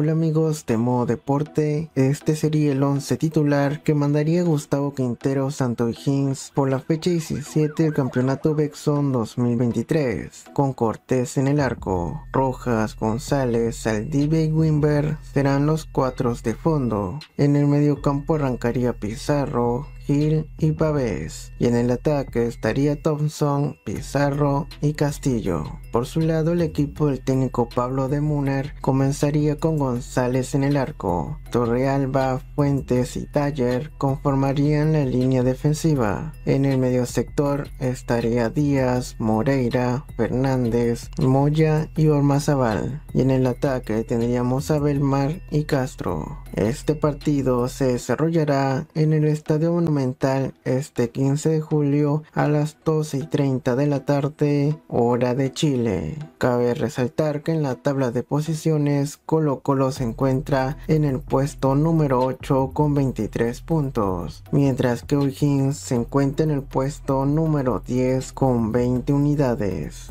Hola amigos de Modo Deporte, este sería el 11 titular que mandaría Gustavo Quintero Santo por la fecha 17 del Campeonato Bexon 2023, con Cortés en el arco, Rojas, González, Saldivia y Wimber serán los cuatro de fondo. En el mediocampo arrancaría Pizarro, Gil y Pavés, y en el ataque estaría Thompson, Pizarro y Castillo. Por su lado, el equipo del técnico Pablo de Muner comenzaría con González en el arco. Torrealba, Fuentes y Taller conformarían la línea defensiva. En el medio sector estaría Díaz, Moreira, Fernández, Moya y Ormazabal. Y en el ataque tendríamos a Belmar y Castro. Este partido se desarrollará en el Estadio Monumental este 15 de julio a las 12 y 30 de la tarde, hora de Chile. Cabe resaltar que en la tabla de posiciones Colo Colo se encuentra en el puesto número 8 con 23 puntos, mientras que O'Higgins se encuentra en el puesto número 10 con 20 unidades.